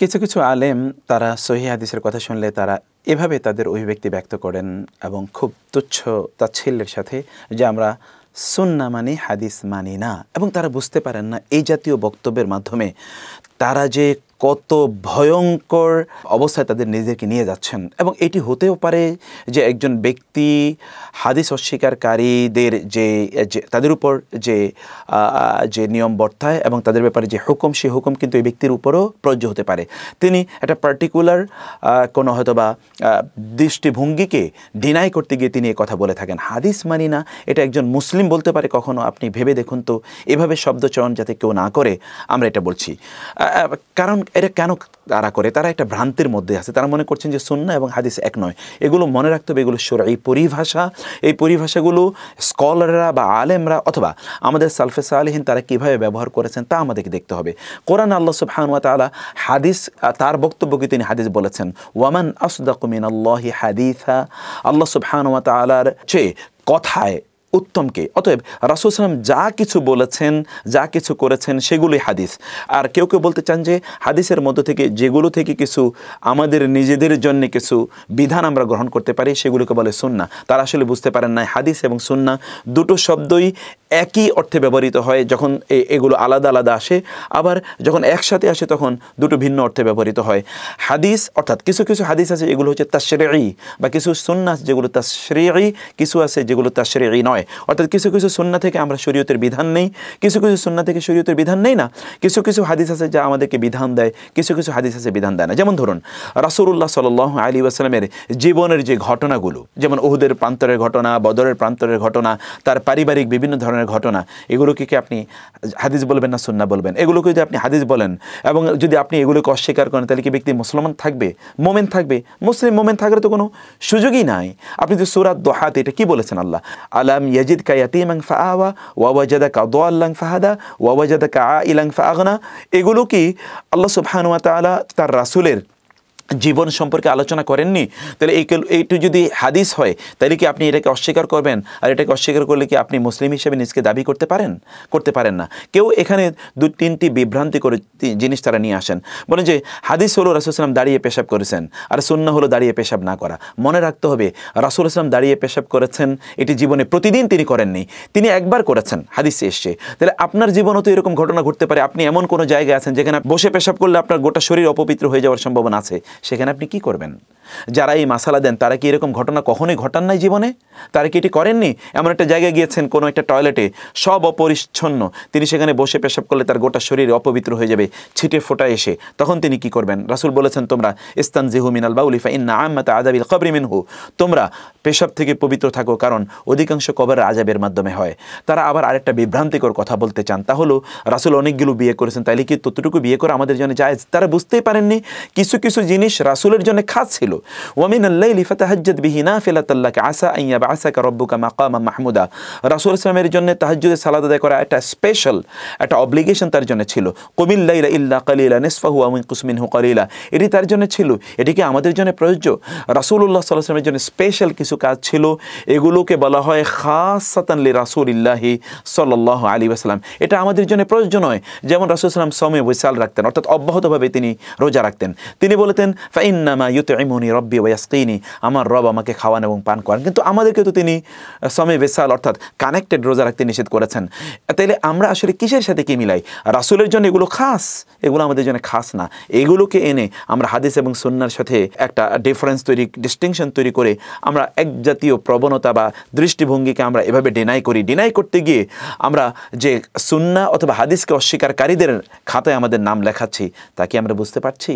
কিছু কিছু আলেম তারা সহি হাদিসের কথা শুনলে তারা এভাবে তাদের অভিব্যক্তি ব্যক্ত করেন এবং খুব তুচ্ছ তাচ্ছিল্যের সাথে যে আমরা সুন্না মানি হাদিস মানি না এবং তারা বুঝতে পারেন না এই জাতীয় বক্তব্যের মাধ্যমে তারা যে কত ভয়ঙ্কর অবস্থায় তাদের নিজেদেরকে নিয়ে যাচ্ছেন এবং এটি হতেও পারে যে একজন ব্যক্তি হাদিস অস্বীকারীদের যে তাদের উপর যে যে নিয়ম বর্তায় এবং তাদের ব্যাপারে যে হুকুম সেই হুকুম কিন্তু এই ব্যক্তির উপরও প্রযোজ্য হতে পারে তিনি একটা পার্টিকুলার কোনো হয়তো বা দৃষ্টিভঙ্গিকে ডিনাই করতে গিয়ে তিনি কথা বলে থাকেন হাদিস মানি না এটা একজন মুসলিম বলতে পারে কখনো আপনি ভেবে দেখুন তো এভাবে শব্দচয়ন যাতে কেউ না করে আমরা এটা বলছি কারণ এটা কেন তারা করে তারা একটা ভ্রান্তির মধ্যে আছে তারা মনে করছেন যে সুন্না এবং হাদিস এক নয় এগুলো মনে রাখতে হবে এগুলো সোরা এই পরিভাষা এই পরিভাষাগুলো স্কলাররা বা আলেমরা অথবা আমাদের সালফে সালেহীন তারা কীভাবে ব্যবহার করেছেন তা আমাদেরকে দেখতে হবে কোরআন আল্লাহ হানুয়া তালা হাদিস তার বক্তব্যকে তিনি হাদিস বলেছেন ওয়ামান আসদাকুমিন আল্লাহি হাদিসা আল্লাহ হানুয়া তালার চেয়ে কথায় উত্তমকে অতএব রাসুল সাল্লাম যা কিছু বলেছেন যা কিছু করেছেন সেগুলোই হাদিস আর কেউ কেউ বলতে চান যে হাদিসের মধ্য থেকে যেগুলো থেকে কিছু আমাদের নিজেদের জন্য কিছু বিধান আমরা গ্রহণ করতে পারি সেগুলোকে বলে সুন্না তারা আসলে বুঝতে পারেন না হাদিস এবং সুন্না দুটো শব্দই একই অর্থে ব্যবহৃত হয় যখন এগুলো আলাদা আলাদা আসে আবার যখন একসাথে আসে তখন দুটো ভিন্ন অর্থে ব্যবহৃত হয় হাদিস অর্থাৎ কিছু কিছু হাদিস আছে এগুলো হচ্ছে তাশরেঈ বা কিছু সুন্না যেগুলো তাশরেঈ কিছু আছে যেগুলো তাশরেঈ নয় অর্থাৎ কিছু কিছু সুন্না থেকে আমরা শরীয়তের বিধান নেই কিছু কিছু সুন্না থেকে শরীয়তের বিধান নেই না কিছু কিছু হাদিস আছে যা আমাদেরকে বিধান দেয় কিছু কিছু হাদিস আছে বিধান দেয় না যেমন ধরুন রাসুল্লাহ সাল আলী আসসালামের জীবনের যে ঘটনাগুলো যেমন ওহুদের প্রান্তরের ঘটনা বদরের প্রান্তরের ঘটনা তার পারিবারিক বিভিন্ন ধরনের ধরনের ঘটনা এগুলোকে কি আপনি হাদিস বলবেন না সুন্না বলবেন এগুলোকে যদি আপনি হাদিস বলেন এবং যদি আপনি এগুলোকে অস্বীকার করেন তাহলে কি ব্যক্তি মুসলমান থাকবে মোমেন থাকবে মুসলিম মোমেন থাকার তো কোনো সুযোগই নাই আপনি যে সুরাত দোহাতে এটা কি বলেছেন আল্লাহ আলাম ইয়াজিদ কা আওয়া ফাআওয়া ওয়াওয়াজাদা কা আল্লাং ফাহাদা ওয়াওয়াজাদা কা আ ইলাং ফাআগনা এগুলো কি আল্লাহ সুফহানুয়া তালা তার রাসুলের জীবন সম্পর্কে আলোচনা করেননি তাহলে এই এইটু যদি হাদিস হয় তাহলে কি আপনি এটাকে অস্বীকার করবেন আর এটাকে অস্বীকার করলে কি আপনি মুসলিম হিসেবে নিজকে দাবি করতে পারেন করতে পারেন না কেউ এখানে দু তিনটি বিভ্রান্তি করে জিনিস তারা নিয়ে আসেন বলে যে হাদিস হলো রাসুলসাল্লাম দাঁড়িয়ে পেশাব করেছেন আর শূন্য হলো দাঁড়িয়ে পেশাব না করা মনে রাখতে হবে রাসুল ইসলাম দাঁড়িয়ে পেশাব করেছেন এটি জীবনে প্রতিদিন তিনি করেননি তিনি একবার করেছেন হাদিস এসছে তাহলে আপনার জীবনও তো এরকম ঘটনা ঘটতে পারে আপনি এমন কোনো জায়গায় আছেন যেখানে বসে পেশাব করলে আপনার গোটা শরীর অপবিত্র হয়ে যাওয়ার সম্ভাবনা আছে সেখানে আপনি কি করবেন যারা এই মাসালা দেন তারা কি এরকম ঘটনা কখনোই ঘটান নাই জীবনে তারা কি এটি করেননি এমন একটা জায়গায় গিয়েছেন কোনো একটা টয়লেটে সব অপরিচ্ছন্ন তিনি সেখানে বসে পেশাব করলে তার গোটা শরীর অপবিত্র হয়ে যাবে ছিটে ফোটা এসে তখন তিনি কি করবেন রাসুল বলেছেন তোমরা ইস্তান জিহু মিনাল বাউলিফা ইন্না আম্মাতা আজাবিল কবরি হু তোমরা পেশাব থেকে পবিত্র থাকো কারণ অধিকাংশ কবর আজাবের মাধ্যমে হয় তারা আবার আরেকটা বিভ্রান্তিকর কথা বলতে চান তা হলো রাসুল অনেকগুলো বিয়ে করেছেন তাইলে কি ততটুকু বিয়ে করে আমাদের জন্য যায় তারা বুঝতেই পারেননি কিছু কিছু জিনিস জিনিস রাসুলের জন্য খাস ছিল ওয়ামিন আল্লাহ ফাতাহাজ্জাদ ফিলাতাল্লাহকে আসা আইয়া বা আসাকা রব্বুকা মাকামা মাহমুদা রাসুল ইসলামের জন্য তাহাজ্জুদের সালাদ আদায় করা একটা স্পেশাল একটা অব্লিগেশন তার জন্য ছিল কমিল্লাইলা ইল্লা কালিলা নিসফাহু আমিন কুসমিন হু কালিলা এটি তার জন্য ছিল এটিকে আমাদের জন্য প্রযোজ্য রাসুল্লাহ সাল্লাহামের জন্য স্পেশাল কিছু কাজ ছিল এগুলোকে বলা হয় খাস খাসাতানলি রাসুলিল্লাহি সাল্লাহ আলী আসসালাম এটা আমাদের জন্য প্রয়োজন নয় যেমন রাসুল ইসলাম সময় বৈশাল রাখতেন অর্থাৎ অব্যাহতভাবে তিনি রোজা রাখতেন তিনি বলতেন ফাইনামা ইউতে ইমনি রব্বি ওয়াসকিনি আমার রব আমাকে খাওয়ান এবং পান করান কিন্তু আমাদেরকে তো তিনি সময় বেসাল অর্থাৎ কানেক্টেড রোজা রাখতে নিষেধ করেছেন তাইলে আমরা আসলে কিসের সাথে কি মিলাই রাসুলের জন্য এগুলো খাস এগুলো আমাদের জন্য খাস না এগুলোকে এনে আমরা হাদিস এবং সন্ন্যার সাথে একটা ডিফারেন্স তৈরি ডিস্টিংশন তৈরি করে আমরা এক জাতীয় প্রবণতা বা দৃষ্টিভঙ্গিকে আমরা এভাবে ডিনাই করি ডিনাই করতে গিয়ে আমরা যে সুন্না অথবা হাদিসকে অস্বীকারকারীদের খাতায় আমাদের নাম লেখাচ্ছি তা কি আমরা বুঝতে পারছি